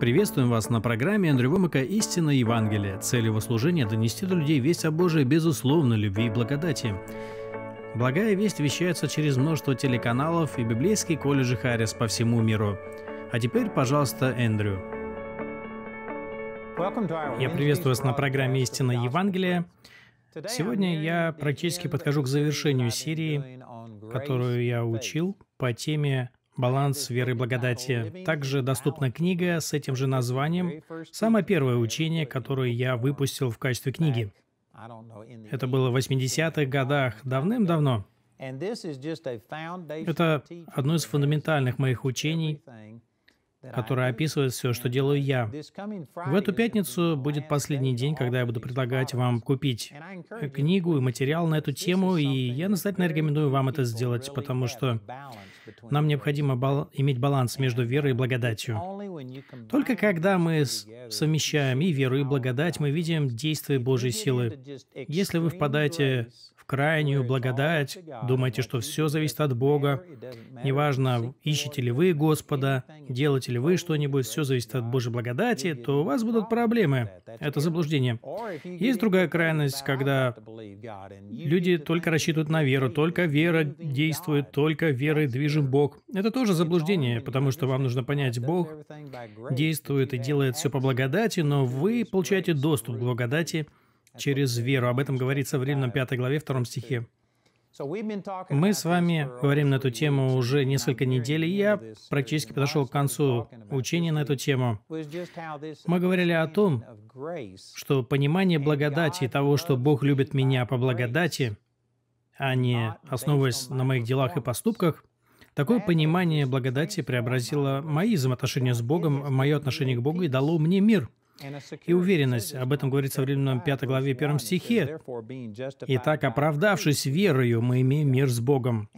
Приветствуем вас на программе Андрю Вымака «Истина Евангелия». Цель его служения – донести до людей весть о Божией безусловной любви и благодати. Благая весть вещается через множество телеканалов и библейские колледжи Харрис по всему миру. А теперь, пожалуйста, Эндрю. Я приветствую вас на программе «Истина Евангелия». Сегодня я практически подхожу к завершению серии, которую я учил по теме «Баланс веры и благодати». Также доступна книга с этим же названием, самое первое учение, которое я выпустил в качестве книги. Это было в 80-х годах, давным-давно. Это одно из фундаментальных моих учений, которая описывает все, что делаю я. В эту пятницу будет последний день, когда я буду предлагать вам купить книгу и материал на эту тему, и я настоятельно рекомендую вам это сделать, потому что нам необходимо бал иметь баланс между верой и благодатью. Только когда мы совмещаем и веру, и благодать, мы видим действие Божьей силы. Если вы впадаете крайнюю благодать, думаете, что все зависит от Бога. Неважно, ищете ли вы Господа, делаете ли вы что-нибудь, все зависит от Божьей благодати, то у вас будут проблемы. Это заблуждение. Есть другая крайность, когда люди только рассчитывают на веру, только вера действует, только верой движим Бог. Это тоже заблуждение, потому что вам нужно понять, Бог действует и делает все по благодати, но вы получаете доступ к благодати, через веру. Об этом говорится в Римлянам 5 главе 2 стихе. Мы с вами говорим на эту тему уже несколько недель, и я практически подошел к концу учения на эту тему. Мы говорили о том, что понимание благодати и того, что Бог любит меня по благодати, а не основываясь на моих делах и поступках, такое понимание благодати преобразило мои взаимоотношения с Богом, мое отношение к Богу и дало мне мир и уверенность. Об этом говорится в Римлянам 5 главе 1 стихе. «Итак, оправдавшись верою, мы имеем мир с Богом».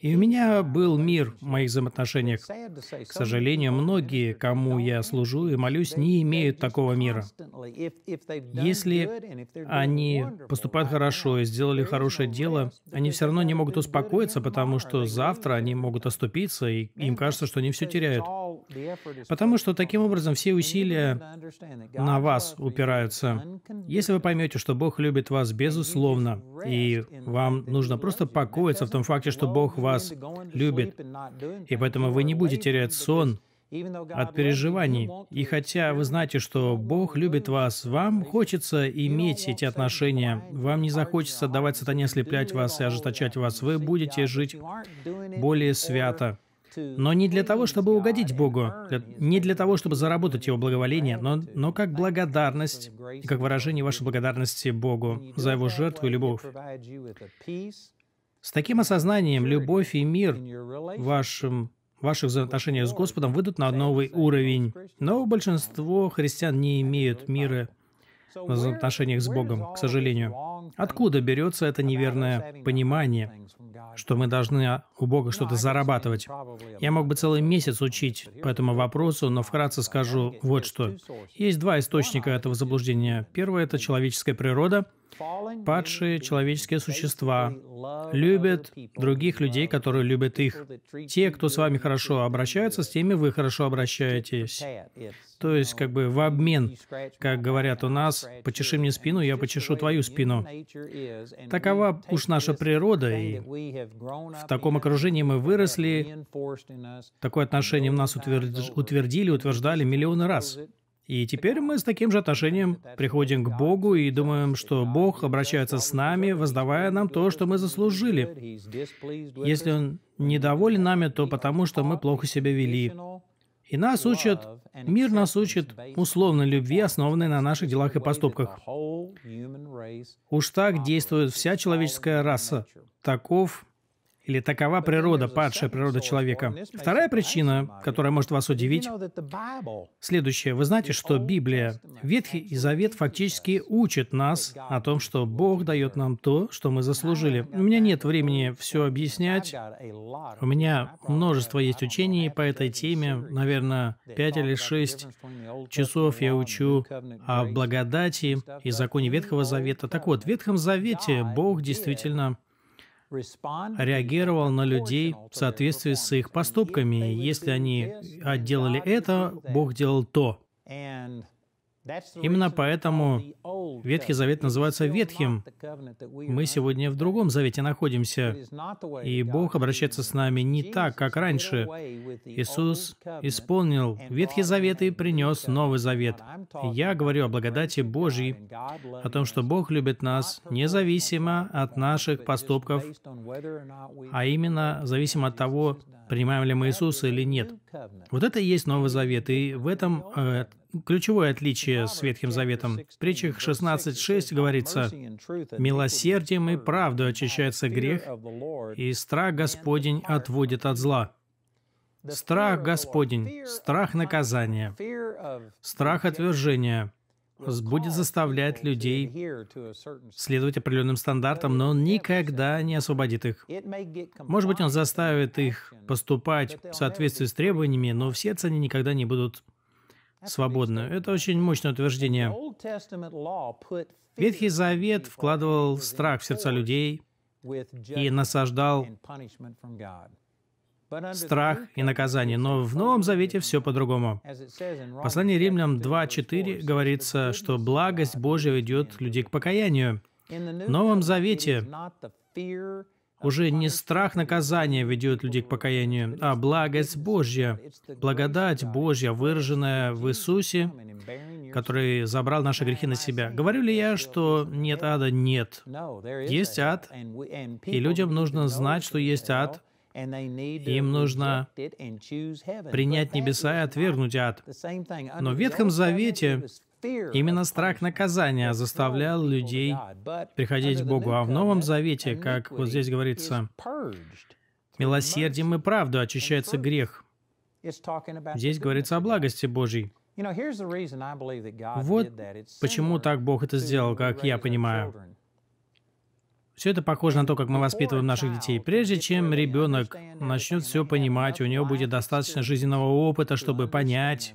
И у меня был мир в моих взаимоотношениях. К сожалению, многие, кому я служу и молюсь, не имеют такого мира. Если они поступают хорошо и сделали хорошее дело, они все равно не могут успокоиться, потому что завтра они могут оступиться, и им кажется, что они все теряют. Потому что таким образом все усилия на вас упираются. Если вы поймете, что Бог любит вас безусловно, и вам нужно просто покоиться в том факте, что Бог вас любит, и поэтому вы не будете терять сон, от переживаний. И хотя вы знаете, что Бог любит вас, вам хочется иметь эти отношения. Вам не захочется давать сатане ослеплять вас и ожесточать вас. Вы будете жить более свято но не для того, чтобы угодить Богу, не для того, чтобы заработать Его благоволение, но, но как благодарность, как выражение вашей благодарности Богу за Его жертву и любовь. С таким осознанием любовь и мир в вашем ваших взаимоотношениях с Господом выйдут на новый уровень. Но большинство христиан не имеют мира в взаимоотношениях с Богом, к сожалению. Откуда берется это неверное понимание? что мы должны у Бога что-то зарабатывать. Я мог бы целый месяц учить по этому вопросу, но вкратце скажу вот что. Есть два источника этого заблуждения. Первое – это человеческая природа. Падшие человеческие существа любят других людей, которые любят их. Те, кто с вами хорошо обращаются, с теми вы хорошо обращаетесь. То есть, как бы в обмен, как говорят у нас, почеши мне спину, я почешу твою спину. Такова уж наша природа, и в таком окружении мы выросли, такое отношение в нас утвердили, утверждали миллионы раз. И теперь мы с таким же отношением приходим к Богу и думаем, что Бог обращается с нами, воздавая нам то, что мы заслужили. Если Он недоволен нами, то потому, что мы плохо себя вели. И нас учат, мир нас учит условной любви, основанной на наших делах и поступках. Уж так действует вся человеческая раса. Таков или такова природа, падшая природа человека. Вторая причина, которая может вас удивить, следующая. Вы знаете, что Библия, Ветхий и Завет фактически учат нас о том, что Бог дает нам то, что мы заслужили. У меня нет времени все объяснять. У меня множество есть учений по этой теме. Наверное, пять или шесть часов я учу о благодати и законе Ветхого Завета. Так вот, в Ветхом Завете Бог действительно реагировал на людей в соответствии с их поступками. Если они делали это, Бог делал то. Именно поэтому Ветхий Завет называется Ветхим. Мы сегодня в другом Завете находимся, и Бог обращается с нами не так, как раньше. Иисус исполнил Ветхий Завет и принес Новый Завет. Я говорю о благодати Божьей, о том, что Бог любит нас независимо от наших поступков, а именно зависимо от того, принимаем ли мы Иисуса или нет. Вот это и есть Новый Завет, и в этом э, ключевое отличие с Ветхим Заветом. В притчах 16.6 говорится, «Милосердием и правдой очищается грех, и страх Господень отводит от зла». Страх Господень, страх наказания, страх отвержения будет заставлять людей следовать определенным стандартам, но он никогда не освободит их. Может быть, он заставит их поступать в соответствии с требованиями, но все сердце никогда не будут свободную. Это очень мощное утверждение. Ветхий Завет вкладывал страх в сердца людей и насаждал страх и наказание. Но в Новом Завете все по-другому. Послание Римлянам 2.4 говорится, что благость Божья ведет людей к покаянию. В Новом Завете уже не страх наказания ведет людей к покаянию, а благость Божья, благодать Божья, выраженная в Иисусе, который забрал наши грехи на себя. Говорю ли я, что нет ада? Нет. Есть ад, и людям нужно знать, что есть ад, им нужно принять небеса и отвергнуть ад. Но в Ветхом Завете Именно страх наказания заставлял людей приходить к Богу. А в Новом Завете, как вот здесь говорится, милосердием и правду очищается грех. Здесь говорится о благости Божьей. Вот почему так Бог это сделал, как я понимаю. Все это похоже на то, как мы воспитываем наших детей. Прежде чем ребенок начнет все понимать, у него будет достаточно жизненного опыта, чтобы понять,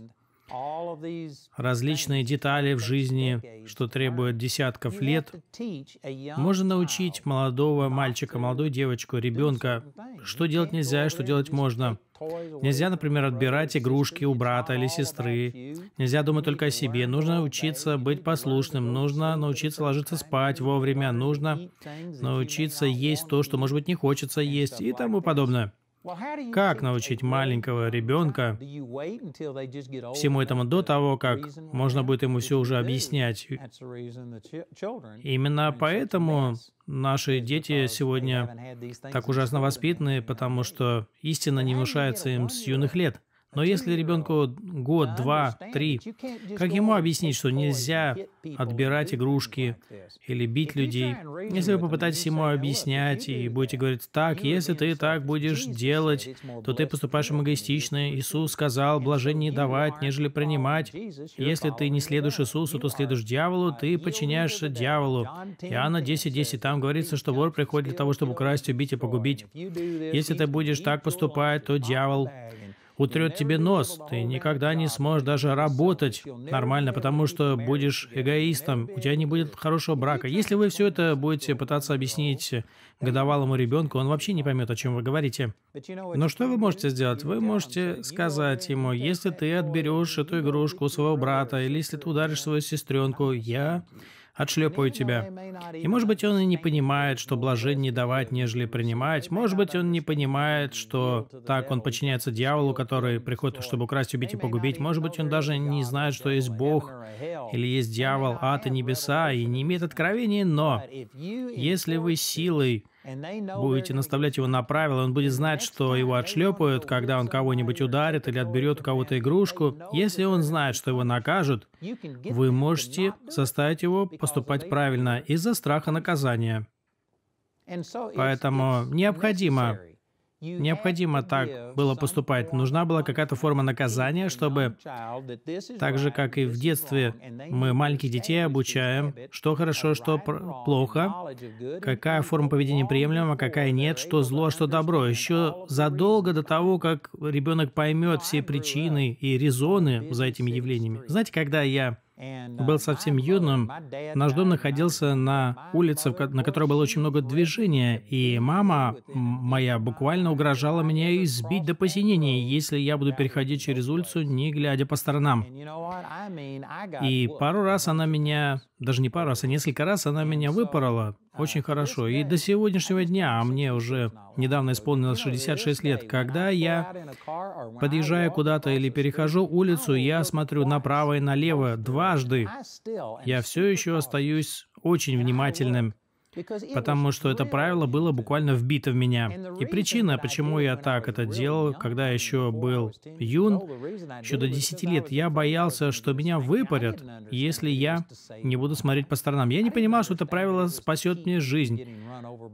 Различные детали в жизни, что требует десятков лет, можно научить молодого мальчика, молодую девочку, ребенка, что делать нельзя и что делать можно. Нельзя, например, отбирать игрушки у брата или сестры. Нельзя думать только о себе. Нужно учиться быть послушным. Нужно научиться ложиться спать вовремя. Нужно научиться есть то, что, может быть, не хочется есть и тому подобное. Как научить маленького ребенка всему этому до того, как можно будет ему все уже объяснять? Именно поэтому наши дети сегодня так ужасно воспитаны, потому что истина не внушается им с юных лет. Но если ребенку год, два, три, как ему объяснить, что нельзя отбирать игрушки или бить людей? Если вы попытаетесь ему объяснять и будете говорить, так, если ты так будешь делать, то ты поступаешь эгоистично. Иисус сказал, блажение давать, нежели принимать. Если ты не следуешь Иисусу, то следуешь дьяволу, ты подчиняешься дьяволу. Иоанна 10.10, 10, там говорится, что вор приходит для того, чтобы украсть, убить и погубить. Если ты будешь так поступать, то дьявол утрет тебе нос, ты никогда не сможешь даже работать нормально, потому что будешь эгоистом, у тебя не будет хорошего брака. Если вы все это будете пытаться объяснить годовалому ребенку, он вообще не поймет, о чем вы говорите. Но что вы можете сделать? Вы можете сказать ему, если ты отберешь эту игрушку у своего брата, или если ты ударишь свою сестренку, я отшлепают тебя. И может быть он и не понимает, что блажен не давать, нежели принимать. Может быть он не понимает, что так он подчиняется дьяволу, который приходит, чтобы украсть, убить и погубить. Может быть он даже не знает, что есть Бог или есть дьявол, ад и небеса, и не имеет откровения, но если вы силой Будете наставлять его на правила, он будет знать, что его отшлепают, когда он кого-нибудь ударит или отберет у кого-то игрушку. Если он знает, что его накажут, вы можете заставить его поступать правильно из-за страха наказания. Поэтому необходимо Необходимо так было поступать. Нужна была какая-то форма наказания, чтобы, так же, как и в детстве, мы маленьких детей обучаем, что хорошо, что плохо, какая форма поведения приемлема, какая нет, что зло, что добро. Еще задолго до того, как ребенок поймет все причины и резоны за этими явлениями. Знаете, когда я был uh, совсем юным, наш дом находился на улице, на которой было очень много движения, и мама моя буквально угрожала меня избить до посинения, если я буду переходить через улицу, не глядя по сторонам. И пару раз она меня, даже не пару раз, а несколько раз она меня выпорола uh, очень хорошо. И до сегодняшнего дня, а мне уже недавно исполнилось 66 лет, когда я подъезжаю куда-то или перехожу улицу, я смотрю направо и налево, два дважды, я все еще остаюсь очень внимательным, потому что это правило было буквально вбито в меня. И причина, почему я так это делал, когда еще был юн, еще до 10 лет, я боялся, что меня выпарят, если я не буду смотреть по сторонам. Я не понимал, что это правило спасет мне жизнь,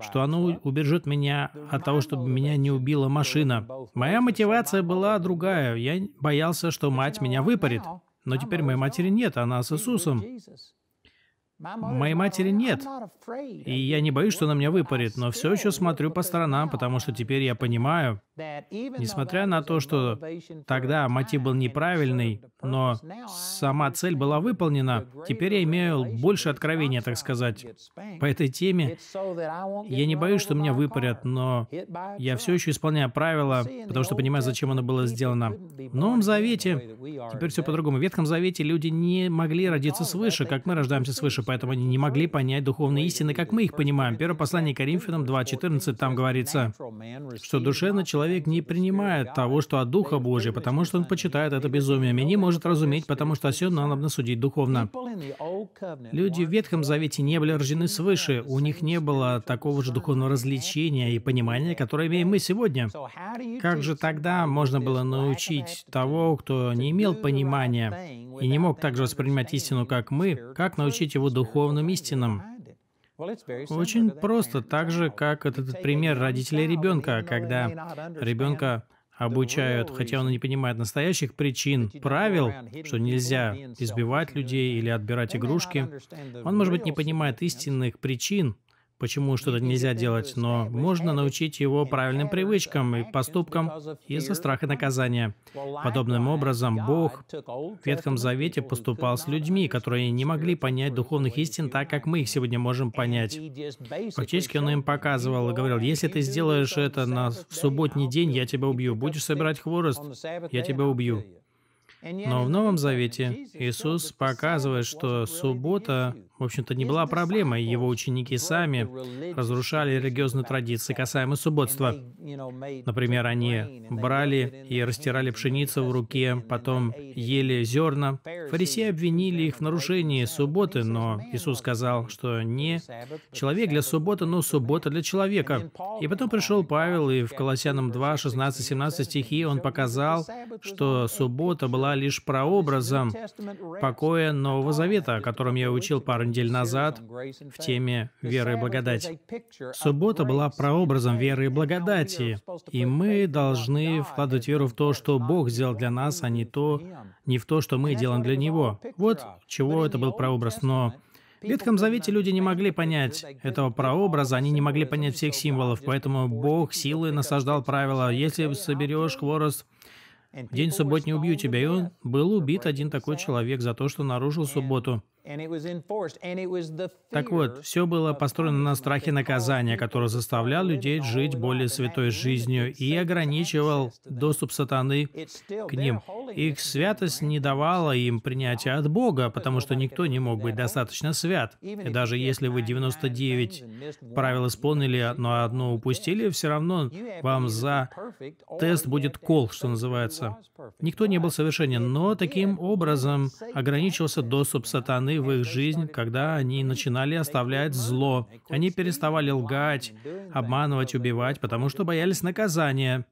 что оно убережет меня от того, чтобы меня не убила машина. Моя мотивация была другая. Я боялся, что мать меня выпарит. Но теперь моей матери нет, она с Иисусом. Моей матери нет, и я не боюсь, что она меня выпарит, но все еще смотрю по сторонам, потому что теперь я понимаю, Несмотря на то, что тогда мотив был неправильный, но сама цель была выполнена, теперь я имею больше откровения, так сказать, по этой теме. Я не боюсь, что меня выпарят, но я все еще исполняю правила, потому что понимаю, зачем оно было сделано. В Новом Завете теперь все по-другому. В Ветхом Завете люди не могли родиться свыше, как мы рождаемся свыше, поэтому они не могли понять духовные истины, как мы их понимаем. Первое послание Коринфянам 2.14, там говорится, что душевный человек человек не принимает того, что от Духа Божия, потому что он почитает это безумием и не может разуметь, потому что осен нам надо судить духовно. Люди в Ветхом Завете не были рождены свыше, у них не было такого же духовного развлечения и понимания, которое имеем мы сегодня. Как же тогда можно было научить того, кто не имел понимания и не мог также воспринимать истину, как мы, как научить его духовным истинам? Очень просто, так же, как этот пример родителей ребенка, когда ребенка обучают, хотя он и не понимает настоящих причин, правил, что нельзя избивать людей или отбирать игрушки. Он, может быть, не понимает истинных причин, почему что-то нельзя делать, но можно научить его правильным привычкам и поступкам из-за страха наказания. Подобным образом, Бог в Ветхом Завете поступал с людьми, которые не могли понять духовных истин так, как мы их сегодня можем понять. Фактически он им показывал и говорил, если ты сделаешь это на субботний день, я тебя убью. Будешь собирать хворост, я тебя убью. Но в Новом Завете Иисус показывает, что суббота, в общем-то, не была проблемой. Его ученики сами разрушали религиозные традиции касаемо субботства. Например, они брали и растирали пшеницу в руке, потом ели зерна. Фарисеи обвинили их в нарушении субботы, но Иисус сказал, что не человек для субботы, но суббота для человека. И потом пришел Павел, и в Колоссянам 2, 16-17 стихи он показал, что суббота была была лишь прообразом покоя Нового Завета, о котором я учил пару недель назад в теме «Веры и благодать». Суббота была прообразом веры и благодати, и мы должны вкладывать веру в то, что Бог сделал для нас, а не, то, не в то, что мы делаем для Него. Вот чего это был прообраз. Но в Ветхом Завете люди не могли понять этого прообраза, они не могли понять всех символов, поэтому Бог силой насаждал правила. Если соберешь хворост день субботний убью тебя. И он был убит один такой человек за то, что нарушил субботу. Так вот, все было построено на страхе наказания, который заставлял людей жить более святой жизнью и ограничивал доступ сатаны к ним. Их святость не давала им принятия от Бога, потому что никто не мог быть достаточно свят. И даже если вы 99 правил исполнили, но одно упустили, все равно вам за тест будет кол, что называется. Никто не был совершенен, но таким образом ограничивался доступ сатаны стороны в их жизнь, когда они начинали оставлять зло. Они переставали лгать, обманывать, убивать, потому что боялись наказания.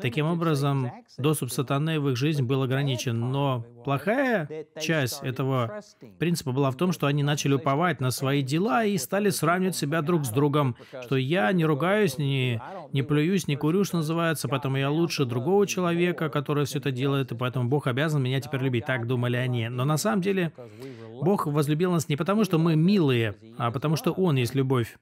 Таким образом, доступ сатаны в их жизнь был ограничен, но плохая часть этого принципа была в том, что они начали уповать на свои дела и стали сравнивать себя друг с другом, что я не oh, ругаюсь, не, не плююсь, не курю, что называется, поэтому я лучше другого человека, который все это делает, и поэтому Бог обязан меня теперь любить. Так думали они. Но на самом деле Бог возлюбил нас не потому, что мы милые, а потому, что Он есть любовь.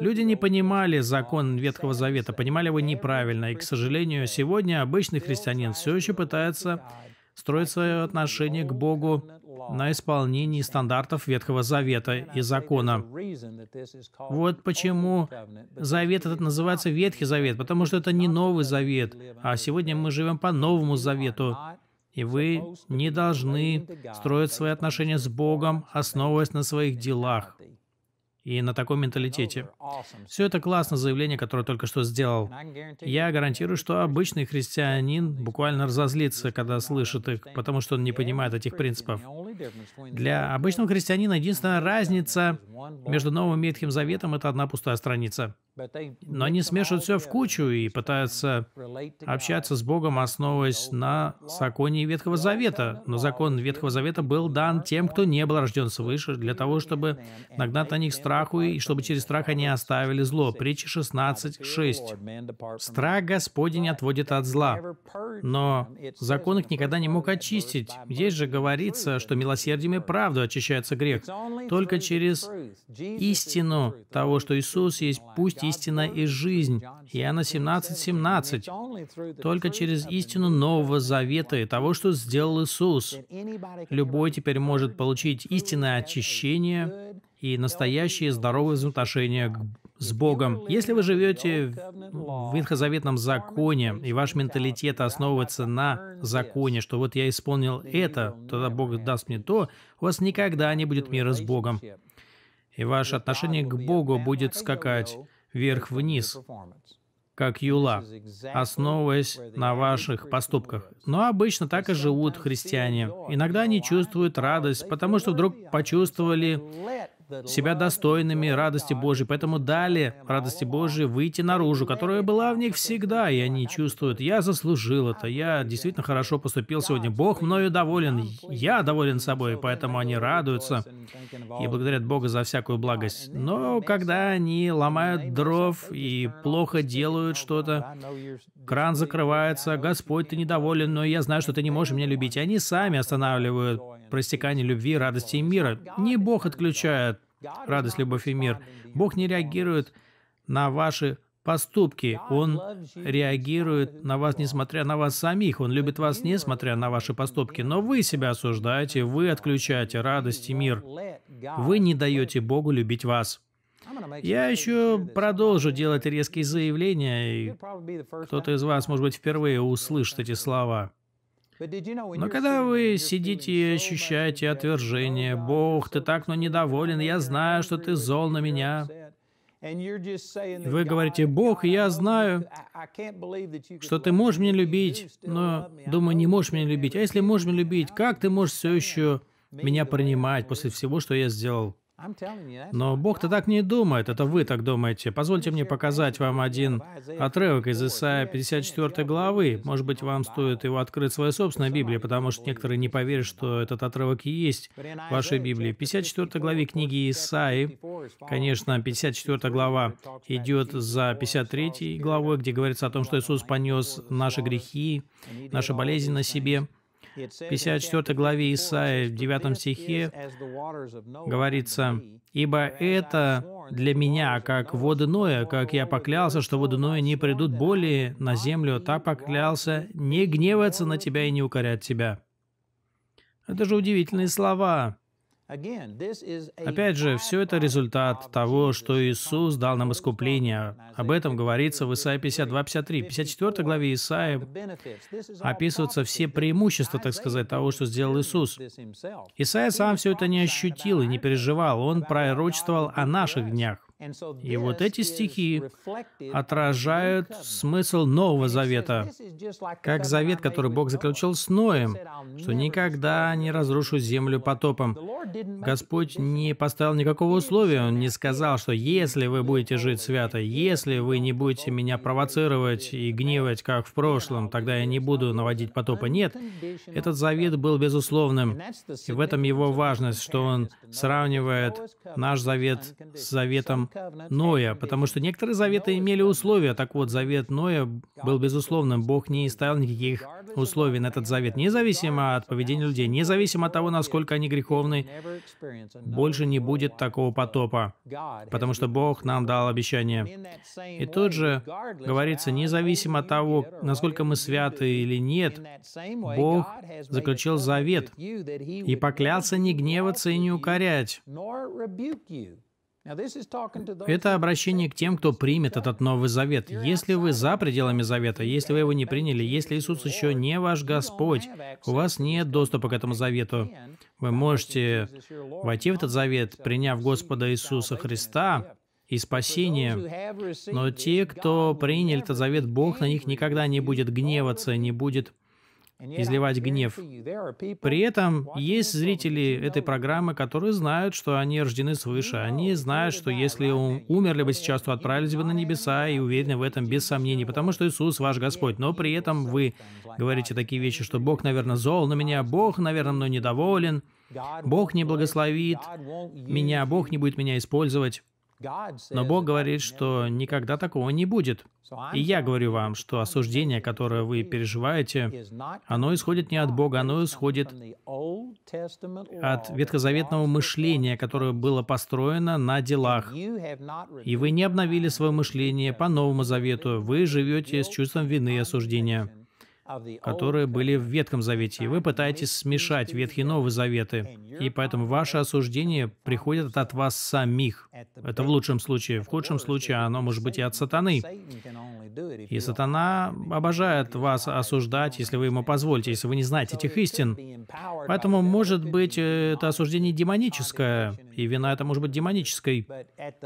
Люди не понимали закон Ветхого Завета, понимали его неправильно. И, к сожалению, сегодня обычный христианин все еще пытается строить свое отношение к Богу на исполнении стандартов Ветхого Завета и закона. Вот почему завет этот называется Ветхий Завет, потому что это не Новый Завет, а сегодня мы живем по Новому Завету. И вы не должны строить свои отношения с Богом, основываясь на своих делах и на таком менталитете. Все это классное заявление, которое только что сделал. Я гарантирую, что обычный христианин буквально разозлится, когда слышит их, потому что он не понимает этих принципов. Для обычного христианина единственная разница между Новым и Ветхим Заветом – это одна пустая страница. Но они смешивают все в кучу и пытаются общаться с Богом, основываясь на законе Ветхого Завета. Но закон Ветхого Завета был дан тем, кто не был рожден свыше, для того, чтобы нагнать на них страху и чтобы через страх они оставили зло. Притча 16.6. Страх Господень отводит от зла, но закон их никогда не мог очистить. Здесь же говорится, что милосердием и правду очищается грех. Только через истину того, что Иисус есть пусть истина и жизнь. Иоанна 17, 17. Только через истину Нового Завета и того, что сделал Иисус. Любой теперь может получить истинное очищение и настоящие здоровые взаимоотношения с Богом. Если вы живете в ветхозаветном законе, и ваш менталитет основывается на законе, что вот я исполнил это, тогда Бог даст мне то, у вас никогда не будет мира с Богом. И ваше отношение к Богу будет скакать вверх-вниз, как юла, основываясь на ваших поступках. Но обычно так и живут христиане. Иногда они чувствуют радость, потому что вдруг почувствовали, себя достойными радости Божьей. Поэтому дали радости Божьей выйти наружу, которая была в них всегда, и они чувствуют, я заслужил это, я действительно хорошо поступил сегодня, Бог мною доволен, я доволен собой, поэтому они радуются и благодарят Бога за всякую благость. Но когда они ломают дров и плохо делают что-то, кран закрывается, Господь, ты недоволен, но я знаю, что ты не можешь меня любить. И они сами останавливают про любви, радости и мира. Не Бог отключает радость, любовь и мир. Бог не реагирует на ваши поступки. Он реагирует на вас, несмотря на вас самих. Он любит вас, несмотря на ваши поступки. Но вы себя осуждаете, вы отключаете радость и мир. Вы не даете Богу любить вас. Я еще продолжу делать резкие заявления, и кто-то из вас, может быть, впервые услышит эти слова. Но когда вы сидите и ощущаете отвержение, oh, «Бог, ты так, но недоволен, я знаю, что ты зол на меня», вы говорите, «Бог, я знаю, что ты можешь меня любить, но, думаю, не можешь меня любить. А если можешь меня любить, как ты можешь все еще меня принимать после всего, что я сделал?» Но Бог-то так не думает, это вы так думаете. Позвольте мне показать вам один отрывок из Исаия 54 главы. Может быть, вам стоит его открыть в своей собственной Библии, потому что некоторые не поверят, что этот отрывок и есть в вашей Библии. В 54 главе книги Исаии, конечно, 54 глава идет за 53 главой, где говорится о том, что Иисус понес наши грехи, наши болезни на себе. 54 главе Исаия, в 9 стихе говорится, «Ибо это для меня, как воды Ноя, как я поклялся, что воды Ноя не придут более на землю, а так поклялся не гневаться на тебя и не укорять тебя». Это же удивительные слова. Опять же, все это результат того, что Иисус дал нам искупление. Об этом говорится в Исаии 52, 53. В 54 главе Исаии описываются все преимущества, так сказать, того, что сделал Иисус. Исаия сам все это не ощутил и не переживал. Он пророчествовал о наших днях. И вот эти стихи отражают смысл Нового Завета, как завет, который Бог заключил с Ноем, что никогда не разрушу землю потопом. Господь не поставил никакого условия, Он не сказал, что если вы будете жить свято, если вы не будете меня провоцировать и гневать, как в прошлом, тогда я не буду наводить потопа. Нет, этот завет был безусловным. И в этом его важность, что он сравнивает наш завет с заветом Ноя, потому что некоторые заветы имели условия. Так вот, завет Ноя был безусловным. Бог не ставил никаких условий на этот завет, независимо от поведения людей, независимо от того, насколько они греховны, больше не будет такого потопа, потому что Бог нам дал обещание. И тут же говорится, независимо от того, насколько мы святы или нет, Бог заключил завет и поклялся не гневаться и не укорять. Это обращение к тем, кто примет этот Новый Завет. Если вы за пределами Завета, если вы его не приняли, если Иисус еще не ваш Господь, у вас нет доступа к этому Завету. Вы можете войти в этот Завет, приняв Господа Иисуса Христа и спасение. Но те, кто принял этот Завет, Бог на них никогда не будет гневаться, не будет изливать гнев. При этом есть зрители этой программы, которые знают, что они рождены свыше. Они знают, что если умерли бы сейчас, то отправились бы на небеса и уверены в этом без сомнений, потому что Иисус ваш Господь. Но при этом вы говорите такие вещи, что Бог, наверное, зол на меня, Бог, наверное, мной недоволен, Бог не благословит меня, Бог не будет меня использовать. Но Бог говорит, что никогда такого не будет. И я говорю вам, что осуждение, которое вы переживаете, оно исходит не от Бога, оно исходит от ветхозаветного мышления, которое было построено на делах. И вы не обновили свое мышление по Новому Завету. Вы живете с чувством вины и осуждения которые были в Ветхом Завете, и вы пытаетесь смешать Ветхий и Новый Заветы, и поэтому ваше осуждение приходит от вас самих. Это в лучшем случае. В худшем случае оно может быть и от сатаны. И сатана обожает вас осуждать, если вы ему позволите, если вы не знаете этих истин. Поэтому, может быть, это осуждение демоническое, и вина это может быть демонической.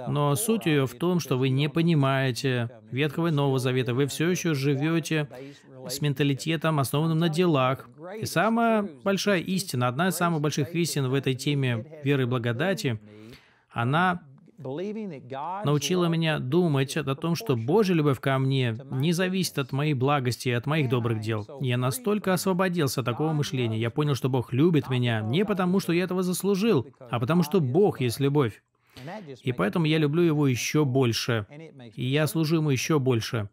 Но суть ее в том, что вы не понимаете Ветхого и Нового Завета. Вы все еще живете с менталитетом, основанным на делах. И самая большая истина, одна из самых больших истин в этой теме веры и благодати, она научила меня думать о том, что Божья любовь ко мне не зависит от моей благости и от моих добрых дел. Я настолько освободился от такого мышления. Я понял, что Бог любит меня не потому, что я этого заслужил, а потому, что Бог есть любовь. И поэтому я люблю его еще больше. И я служу ему еще больше.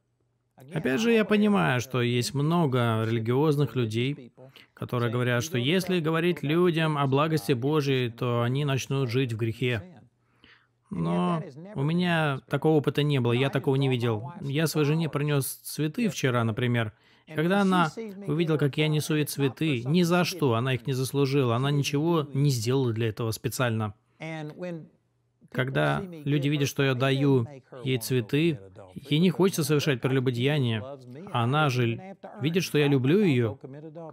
Опять же, я понимаю, что есть много религиозных людей, которые говорят, что если говорить людям о благости Божьей, то они начнут жить в грехе. Но у меня такого опыта не было, я такого не видел. Я своей жене принес цветы вчера, например. И когда она увидела, как я несу ей цветы, ни за что, она их не заслужила, она ничего не сделала для этого специально. Когда люди видят, что я даю ей цветы, ей не хочется совершать прелюбодеяние. Она же видит, что я люблю ее.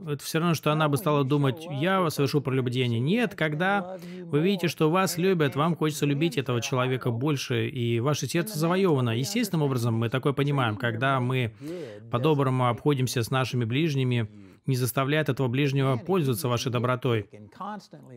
Это все равно, что она бы стала думать, я совершу прелюбодеяние. Нет, когда вы видите, что вас любят, вам хочется любить этого человека больше, и ваше сердце завоевано. Естественным образом мы такое понимаем, когда мы по-доброму обходимся с нашими ближними, не заставляет этого ближнего пользоваться вашей добротой.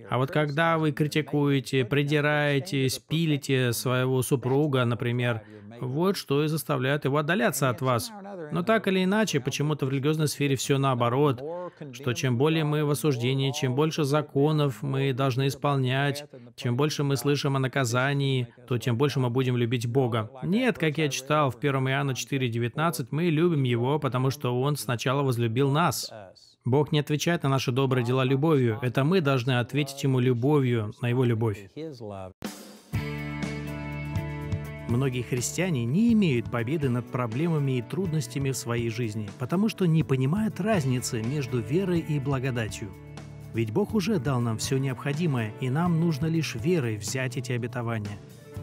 А вот когда вы критикуете, придираетесь, пилите своего супруга, например, вот что и заставляет его отдаляться от вас. Но так или иначе, почему-то в религиозной сфере все наоборот, что чем более мы в осуждении, чем больше законов мы должны исполнять, чем больше мы слышим о наказании, то тем больше мы будем любить Бога. Нет, как я читал в 1 Иоанна 4.19, мы любим Его, потому что Он сначала возлюбил нас. Бог не отвечает на наши добрые дела любовью. Это мы должны ответить Ему любовью на Его любовь. Многие христиане не имеют победы над проблемами и трудностями в своей жизни, потому что не понимают разницы между верой и благодатью. Ведь Бог уже дал нам все необходимое, и нам нужно лишь верой взять эти обетования.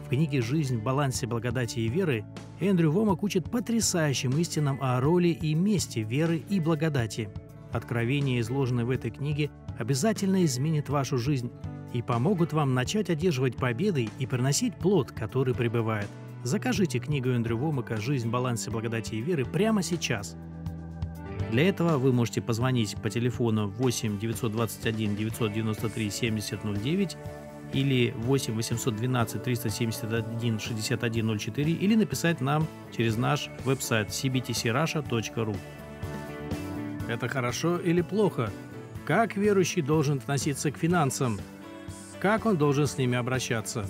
В книге «Жизнь в балансе благодати и веры» Эндрю Вомак учит потрясающим истинам о роли и месте веры и благодати – Откровения, изложенные в этой книге, обязательно изменят вашу жизнь и помогут вам начать одерживать победы и приносить плод, который пребывает. Закажите книгу Эндрю Вомака «Жизнь в балансе благодати и веры» прямо сейчас. Для этого вы можете позвонить по телефону 8 921 993 7009 или 8 812 371 6104 или написать нам через наш веб-сайт cbtcrasha.ru. Это хорошо или плохо? Как верующий должен относиться к финансам? Как он должен с ними обращаться?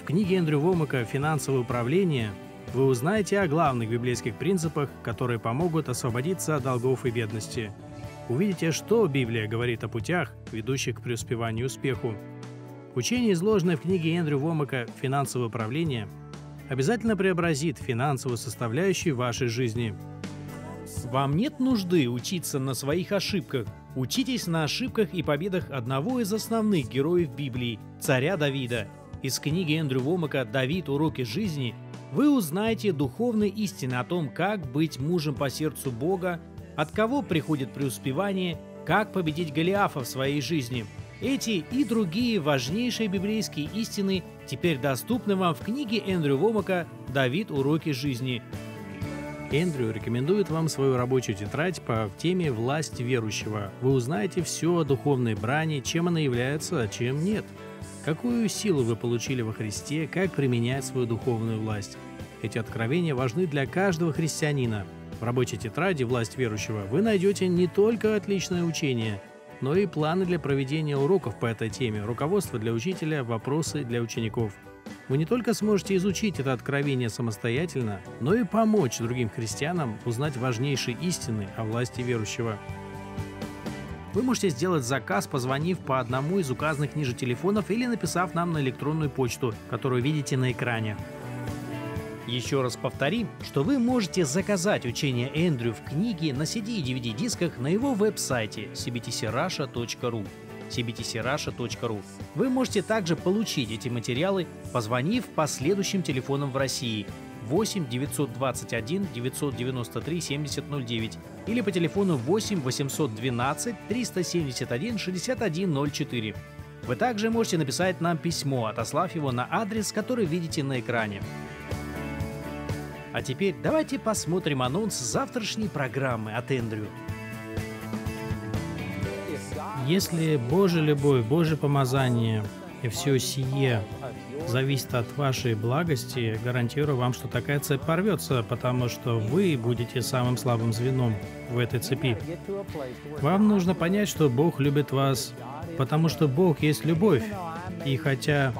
В книге Эндрю Вомака «Финансовое управление» вы узнаете о главных библейских принципах, которые помогут освободиться от долгов и бедности. Увидите, что Библия говорит о путях, ведущих к преуспеванию и успеху. Учение, изложенное в книге Эндрю Вомака «Финансовое управление», обязательно преобразит финансовую составляющую вашей жизни – вам нет нужды учиться на своих ошибках. Учитесь на ошибках и победах одного из основных героев Библии – царя Давида. Из книги Эндрю Вомака «Давид. Уроки жизни» вы узнаете духовные истины о том, как быть мужем по сердцу Бога, от кого приходит преуспевание, как победить Голиафа в своей жизни. Эти и другие важнейшие библейские истины теперь доступны вам в книге Эндрю Вомака «Давид. Уроки жизни». Эндрю рекомендует вам свою рабочую тетрадь по теме «Власть верующего». Вы узнаете все о духовной брани, чем она является, а чем нет. Какую силу вы получили во Христе, как применять свою духовную власть. Эти откровения важны для каждого христианина. В рабочей тетради «Власть верующего» вы найдете не только отличное учение, но и планы для проведения уроков по этой теме, руководство для учителя, вопросы для учеников – вы не только сможете изучить это откровение самостоятельно, но и помочь другим христианам узнать важнейшие истины о власти верующего. Вы можете сделать заказ, позвонив по одному из указанных ниже телефонов или написав нам на электронную почту, которую видите на экране. Еще раз повторим, что вы можете заказать учение Эндрю в книге на CD и DVD-дисках на его веб-сайте cbtcrasha.ru cbtcrusha.ru. Вы можете также получить эти материалы, позвонив по следующим телефонам в России 8 921 993 7009 или по телефону 8 812 371 6104. Вы также можете написать нам письмо, отослав его на адрес, который видите на экране. А теперь давайте посмотрим анонс завтрашней программы от Эндрю – если Божья любовь, Божье помазание и все сие зависит от вашей благости, гарантирую вам, что такая цепь порвется, потому что вы будете самым слабым звеном в этой цепи. Вам нужно понять, что Бог любит вас, потому что Бог есть любовь. И хотя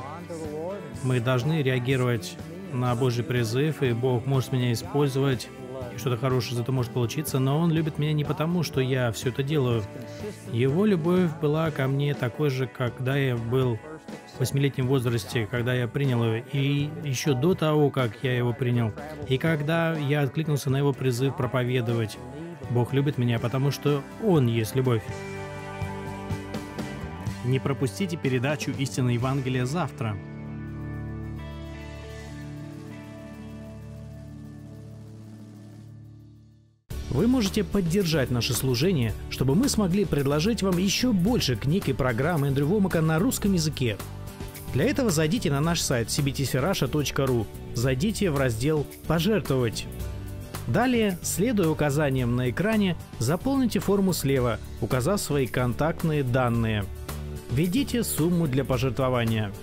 мы должны реагировать на Божий призыв, и Бог может меня использовать что-то хорошее за это может получиться, но он любит меня не потому, что я все это делаю. Его любовь была ко мне такой же, когда я был в восьмилетнем возрасте, когда я принял его, и еще до того, как я его принял, и когда я откликнулся на его призыв проповедовать. Бог любит меня, потому что Он есть любовь. Не пропустите передачу «Истина Евангелия» завтра. Вы можете поддержать наше служение, чтобы мы смогли предложить вам еще больше книг и программ Эндрю Вомака на русском языке. Для этого зайдите на наш сайт cbtfrasha.ru, зайдите в раздел «Пожертвовать». Далее, следуя указаниям на экране, заполните форму слева, указав свои контактные данные. Введите сумму для пожертвования –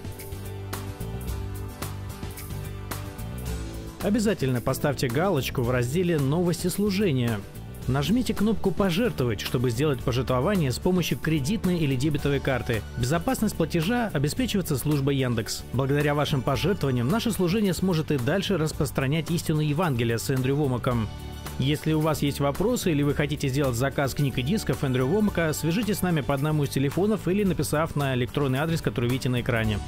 Обязательно поставьте галочку в разделе «Новости служения». Нажмите кнопку «Пожертвовать», чтобы сделать пожертвование с помощью кредитной или дебетовой карты. Безопасность платежа обеспечивается службой Яндекс. Благодаря вашим пожертвованиям наше служение сможет и дальше распространять истину Евангелия с Эндрю Вомаком. Если у вас есть вопросы или вы хотите сделать заказ книг и дисков Эндрю Вомака, свяжитесь с нами по одному из телефонов или написав на электронный адрес, который видите на экране.